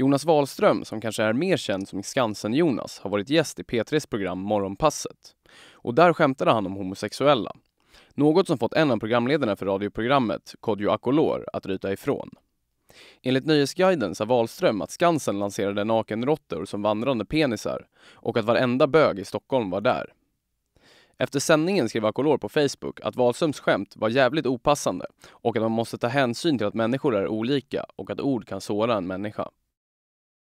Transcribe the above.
Jonas Wahlström, som kanske är mer känd som Skansen-Jonas, har varit gäst i P3s program Morgonpasset. Och där skämtade han om homosexuella. Något som fått en av programledarna för radioprogrammet, Kodjo Akolor, att ryta ifrån. Enligt Nöjesguiden sa Wahlström att Skansen lanserade nakenråttor som vandrande penisar och att varenda bög i Stockholm var där. Efter sändningen skrev Akolor på Facebook att Wahlströms skämt var jävligt opassande och att man måste ta hänsyn till att människor är olika och att ord kan såra en människa.